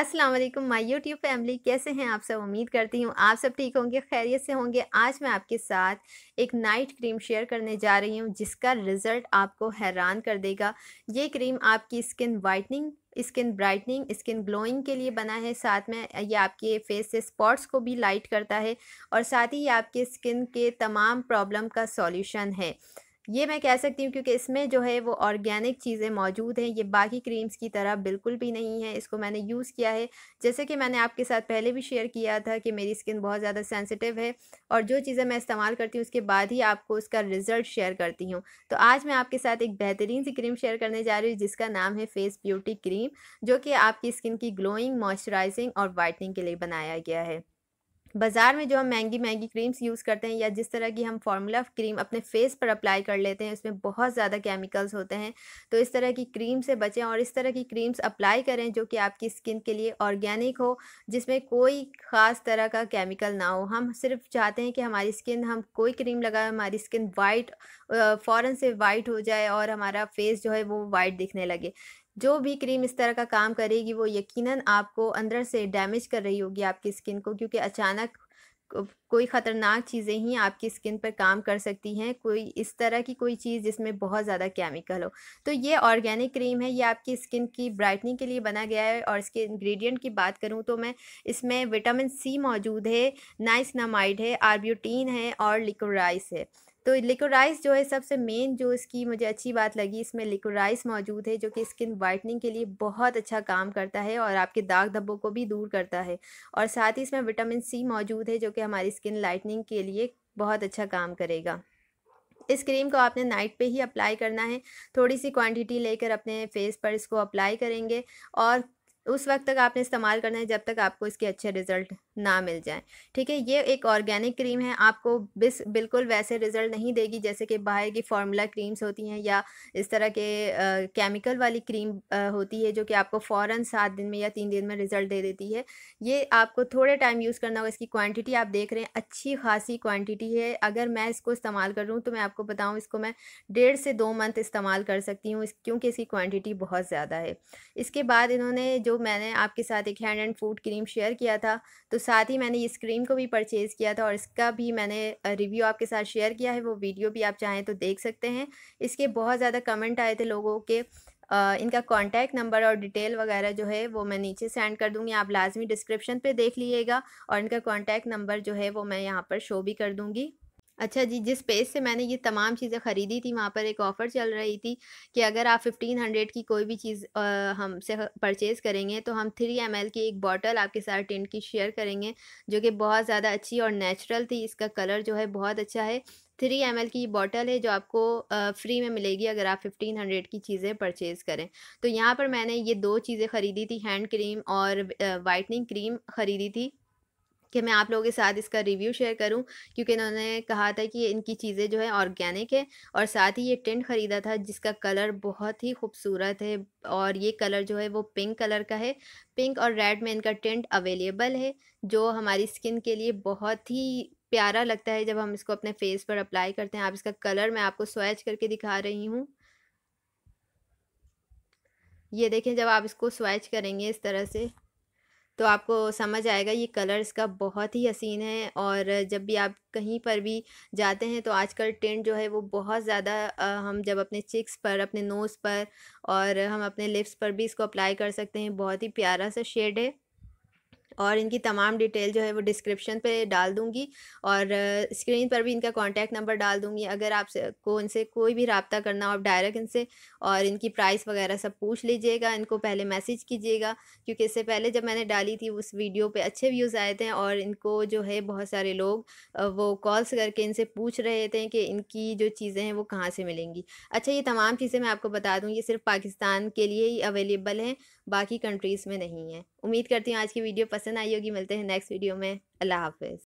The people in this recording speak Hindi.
अस्सलाम वालेकुम माय यूट्यूब फैमिली कैसे हैं आप सब उम्मीद करती हूँ आप सब ठीक होंगे खैरियत से होंगे आज मैं आपके साथ एक नाइट क्रीम शेयर करने जा रही हूँ जिसका रिज़ल्ट आपको हैरान कर देगा ये क्रीम आपकी skin whitening skin brightening skin glowing के लिए बना है साथ में ये आपके फेस से स्पॉट्स को भी लाइट करता है और साथ ही ये आपके स्किन के तमाम प्रॉब्लम का सॉल्यूशन है ये मैं कह सकती हूँ क्योंकि इसमें जो है वो ऑर्गेनिक चीज़ें मौजूद हैं ये बाकी क्रीम्स की तरह बिल्कुल भी नहीं है इसको मैंने यूज़ किया है जैसे कि मैंने आपके साथ पहले भी शेयर किया था कि मेरी स्किन बहुत ज़्यादा सेंसिटिव है और जो चीज़ें मैं इस्तेमाल करती हूँ उसके बाद ही आपको उसका रिज़ल्ट शेयर करती हूँ तो आज मैं आपके साथ एक बेहतरीन सी क्रीम शेयर करने जा रही हूँ जिसका नाम है फेस ब्यूटी क्रीम जो कि आपकी स्किन की ग्लोइंग मॉइस्चराइजिंग और वाइटनिंग के लिए बनाया गया है बाज़ार में जो हम महंगी महंगी क्रीम्स यूज़ करते हैं या जिस तरह की हम फार्मूला क्रीम अपने फेस पर अप्लाई कर लेते हैं उसमें बहुत ज़्यादा केमिकल्स होते हैं तो इस तरह की क्रीम से बचें और इस तरह की क्रीम्स अप्लाई करें जो कि आपकी स्किन के लिए ऑर्गेनिक हो जिसमें कोई ख़ास तरह का केमिकल ना हो हम सिर्फ चाहते हैं कि हमारी स्किन हम कोई क्रीम लगाए हमारी स्किन वाइट फ़ौरन से वाइट हो जाए और हमारा फेस जो है वो वाइट दिखने लगे जो भी क्रीम इस तरह का काम करेगी वो यकीनन आपको अंदर से डैमेज कर रही होगी आपकी स्किन को क्योंकि अचानक कोई ख़तरनाक चीज़ें ही आपकी स्किन पर काम कर सकती हैं कोई इस तरह की कोई चीज़ जिसमें बहुत ज़्यादा केमिकल हो तो ये ऑर्गेनिक क्रीम है ये आपकी स्किन की ब्राइटनिंग के लिए बना गया है और इसके इंग्रेडिएंट की बात करूँ तो मैं इसमें विटामिन सी मौजूद है नाइसनामाइड है आर्ब्यूटीन है और लिकोराइस है तो लिकोराइस जो है सबसे मेन जो इसकी मुझे अच्छी बात लगी इसमें लिकोराइस मौजूद है जो कि स्किन वाइटनिंग के लिए बहुत अच्छा काम करता है और आपके दाग धब्बों को भी दूर करता है और साथ ही इसमें विटामिन सी मौजूद है जो कि हमारी स्किन लाइटनिंग के लिए बहुत अच्छा काम करेगा इस क्रीम को आपने नाइट पे ही अप्लाई करना है थोड़ी सी क्वांटिटी लेकर अपने फेस पर इसको अप्लाई करेंगे और उस वक्त तक आपने इस्तेमाल करना है जब तक आपको इसके अच्छे रिज़ल्ट ना मिल जाए ठीक है ये एक ऑर्गेनिक क्रीम है आपको बिस बिल्कुल वैसे रिजल्ट नहीं देगी जैसे कि बाहर की फार्मूला क्रीम्स होती हैं या इस तरह के आ, केमिकल वाली क्रीम आ, होती है जो कि आपको फ़ौर सात दिन में या तीन दिन में रिजल्ट दे देती है ये आपको थोड़े टाइम यूज़ करना होगा इसकी क्वान्टिटी आप देख रहे हैं अच्छी खासी क्वान्टिटी है अगर मैं इसको इस्तेमाल करूँ तो मैं आपको बताऊँ इसको मैं डेढ़ से दो मंथ इस्तेमाल कर सकती हूँ इस, क्योंकि इसकी क्वान्टिटी बहुत ज़्यादा है इसके बाद इन्होंने जो मैंने आपके साथ एक hand and foot cream share किया था तो साथ ही मैंने इस क्रीम को भी परचेज़ किया था और इसका भी मैंने रिव्यू आपके साथ शेयर किया है वो वीडियो भी आप चाहें तो देख सकते हैं इसके बहुत ज़्यादा कमेंट आए थे लोगों के आ, इनका कॉन्टैक्ट नंबर और डिटेल वगैरह जो है वो मैं नीचे सेंड कर दूँगी आप लाजमी डिस्क्रिप्शन पर देख लीजिएगा और इनका कॉन्टैक्ट नंबर जो है वो मैं यहाँ पर शो भी कर दूँगी अच्छा जी जिस पेज से मैंने ये तमाम चीज़ें ख़रीदी थी वहाँ पर एक ऑफ़र चल रही थी कि अगर आप फिफ्टीन हंड्रेड की कोई भी चीज़ हम से परचेज़ करेंगे तो हम थ्री एम की एक बॉटल आपके साथ टेंट की शेयर करेंगे जो कि बहुत ज़्यादा अच्छी और नेचुरल थी इसका कलर जो है बहुत अच्छा है थ्री एम की बॉटल है जो आपको फ्री में मिलेगी अगर आप फिफ्टीन हंड्रेड की चीज़ें परचेज़ करें तो यहाँ पर मैंने ये दो चीज़ें ख़रीदी थी हैंड क्रीम और वाइटनिंग क्रीम ख़रीदी थी कि मैं आप लोगों के साथ इसका रिव्यू शेयर करूं क्योंकि इन्होंने कहा था कि इनकी चीज़ें जो है ऑर्गेनिक है और साथ ही ये टेंट ख़रीदा था जिसका कलर बहुत ही खूबसूरत है और ये कलर जो है वो पिंक कलर का है पिंक और रेड में इनका टेंट अवेलेबल है जो हमारी स्किन के लिए बहुत ही प्यारा लगता है जब हम इसको अपने फेस पर अप्लाई करते हैं आप इसका कलर मैं आपको स्वैच करके दिखा रही हूँ ये देखें जब आप इसको स्वैच करेंगे इस तरह से तो आपको समझ आएगा ये कलर्स का बहुत ही हसीन है और जब भी आप कहीं पर भी जाते हैं तो आजकल टेंट जो है वो बहुत ज़्यादा हम जब अपने चिक्स पर अपने नोज़ पर और हम अपने लिप्स पर भी इसको अप्लाई कर सकते हैं बहुत ही प्यारा सा शेड है और इनकी तमाम डिटेल जो है वो डिस्क्रिप्शन पे डाल दूँगी और स्क्रीन पर भी इनका कॉन्टैक्ट नंबर डाल दूँगी अगर आप को इनसे कोई भी रबता करना हो आप डायरेक्ट इनसे और इनकी प्राइस वगैरह सब पूछ लीजिएगा इनको पहले मैसेज कीजिएगा क्योंकि इससे पहले जब मैंने डाली थी उस वीडियो पर अच्छे व्यूज़ आए थे और इनको जो है बहुत सारे लोग वो कॉल्स करके इनसे पूछ रहे थे कि इनकी जो चीज़ें हैं वो कहाँ से मिलेंगी अच्छा ये तमाम चीज़ें मैं आपको बता दूँ ये सिर्फ पाकिस्तान के लिए ही अवेलेबल हैं बाकी कंट्रीज़ में नहीं है उम्मीद करती हूँ आज की वीडियो पसंद आई होगी मिलते हैं नेक्स्ट वीडियो में अल्लाह हाफिज़